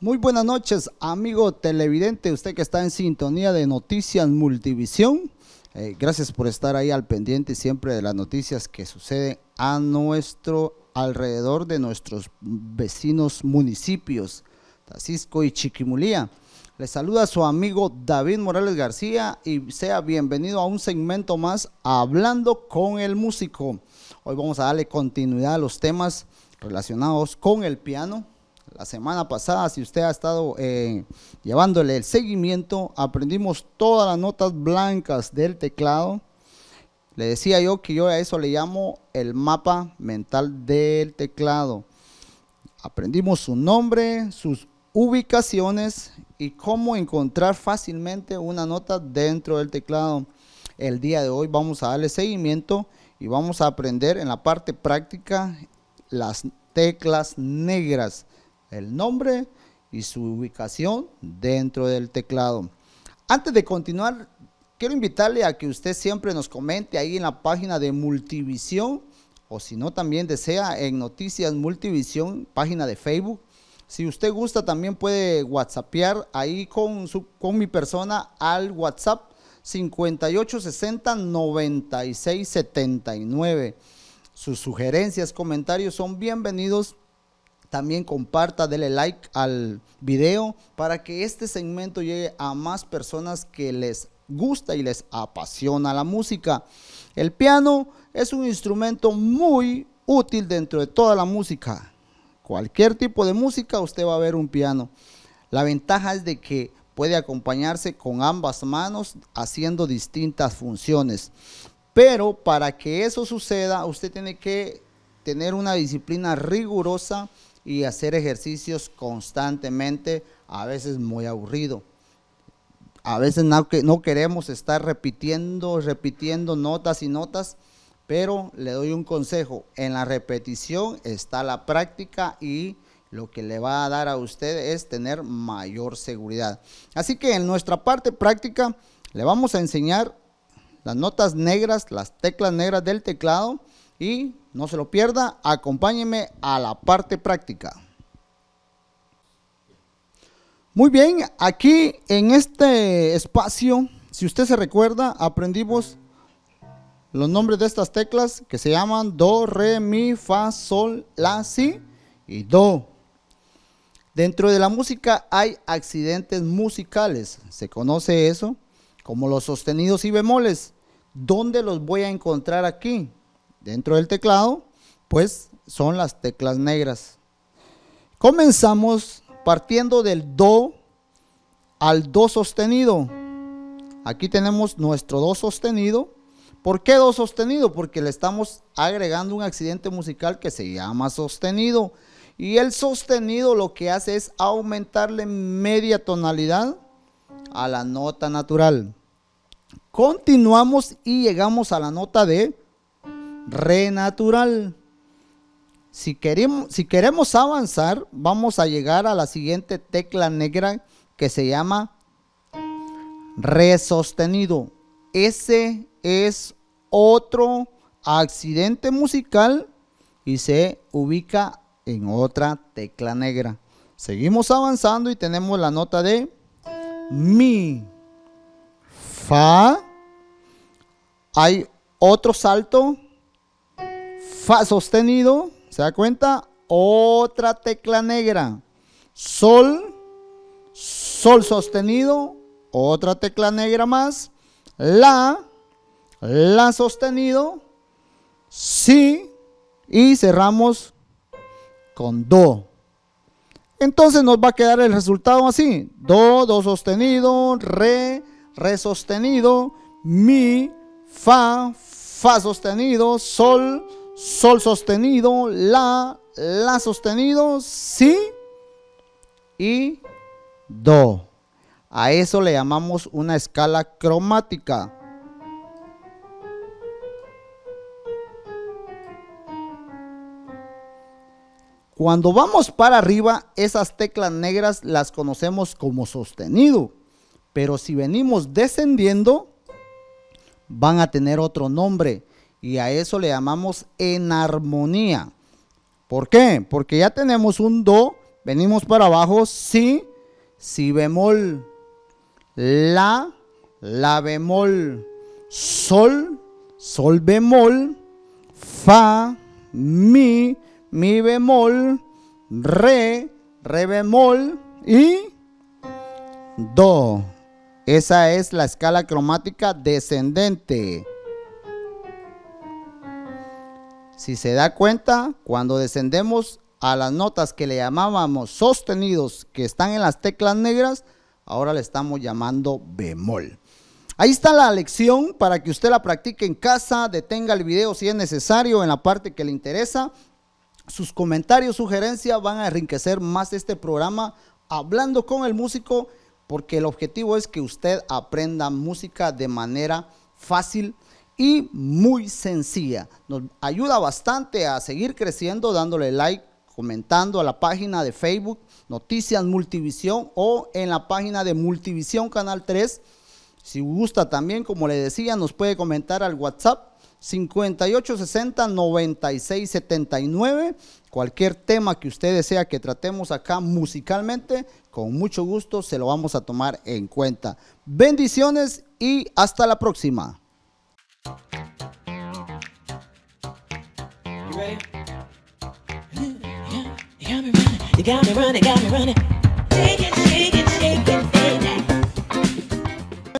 Muy buenas noches, amigo televidente, usted que está en sintonía de Noticias Multivisión. Eh, gracias por estar ahí al pendiente siempre de las noticias que suceden a nuestro alrededor de nuestros vecinos municipios, Tacisco y Chiquimulía. Le saluda su amigo David Morales García y sea bienvenido a un segmento más Hablando con el músico. Hoy vamos a darle continuidad a los temas relacionados con el piano. La semana pasada, si usted ha estado eh, llevándole el seguimiento, aprendimos todas las notas blancas del teclado. Le decía yo que yo a eso le llamo el mapa mental del teclado. Aprendimos su nombre, sus ubicaciones y cómo encontrar fácilmente una nota dentro del teclado. El día de hoy vamos a darle seguimiento y vamos a aprender en la parte práctica las teclas negras, el nombre y su ubicación dentro del teclado. Antes de continuar, quiero invitarle a que usted siempre nos comente ahí en la página de Multivisión o si no también desea en Noticias Multivisión, página de Facebook, si usted gusta, también puede whatsappear ahí con, su, con mi persona al WhatsApp 5860-9679. Sus sugerencias, comentarios son bienvenidos. También comparta, dele like al video para que este segmento llegue a más personas que les gusta y les apasiona la música. El piano es un instrumento muy útil dentro de toda la música cualquier tipo de música, usted va a ver un piano. La ventaja es de que puede acompañarse con ambas manos haciendo distintas funciones. Pero para que eso suceda, usted tiene que tener una disciplina rigurosa y hacer ejercicios constantemente, a veces muy aburrido. A veces no, no queremos estar repitiendo, repitiendo notas y notas pero le doy un consejo, en la repetición está la práctica y lo que le va a dar a usted es tener mayor seguridad. Así que en nuestra parte práctica le vamos a enseñar las notas negras, las teclas negras del teclado y no se lo pierda, acompáñeme a la parte práctica. Muy bien, aquí en este espacio, si usted se recuerda, aprendimos los nombres de estas teclas que se llaman Do, Re, Mi, Fa, Sol, La, Si y Do. Dentro de la música hay accidentes musicales, se conoce eso como los sostenidos y bemoles. ¿Dónde los voy a encontrar aquí? Dentro del teclado, pues son las teclas negras. Comenzamos partiendo del Do al Do sostenido. Aquí tenemos nuestro Do sostenido ¿Por qué do sostenido? Porque le estamos agregando un accidente musical que se llama sostenido. Y el sostenido lo que hace es aumentarle media tonalidad a la nota natural. Continuamos y llegamos a la nota de re natural. Si queremos, si queremos avanzar, vamos a llegar a la siguiente tecla negra que se llama re sostenido. Ese es otro accidente musical y se ubica en otra tecla negra. Seguimos avanzando y tenemos la nota de mi, fa. Hay otro salto, fa sostenido, ¿se da cuenta? Otra tecla negra, sol, sol sostenido, otra tecla negra más, la, la sostenido, si y cerramos con do. Entonces nos va a quedar el resultado así. Do, do sostenido, re, re sostenido, mi, fa, fa sostenido, sol, sol sostenido, la, la sostenido, si y do. A eso le llamamos una escala cromática. Cuando vamos para arriba, esas teclas negras las conocemos como sostenido. Pero si venimos descendiendo, van a tener otro nombre. Y a eso le llamamos enarmonía. ¿Por qué? Porque ya tenemos un do, venimos para abajo, si, si bemol, la, la bemol, sol, sol bemol, fa, mi, mi bemol, re, re bemol y do. Esa es la escala cromática descendente. Si se da cuenta, cuando descendemos a las notas que le llamábamos sostenidos, que están en las teclas negras, ahora le estamos llamando bemol. Ahí está la lección para que usted la practique en casa, detenga el video si es necesario en la parte que le interesa. Sus comentarios, sugerencias van a enriquecer más este programa hablando con el músico porque el objetivo es que usted aprenda música de manera fácil y muy sencilla. Nos ayuda bastante a seguir creciendo dándole like, comentando a la página de Facebook Noticias Multivisión o en la página de Multivisión Canal 3. Si gusta también, como le decía, nos puede comentar al WhatsApp 58 60 96 79. Cualquier tema que usted desea que tratemos acá musicalmente, con mucho gusto se lo vamos a tomar en cuenta. Bendiciones y hasta la próxima.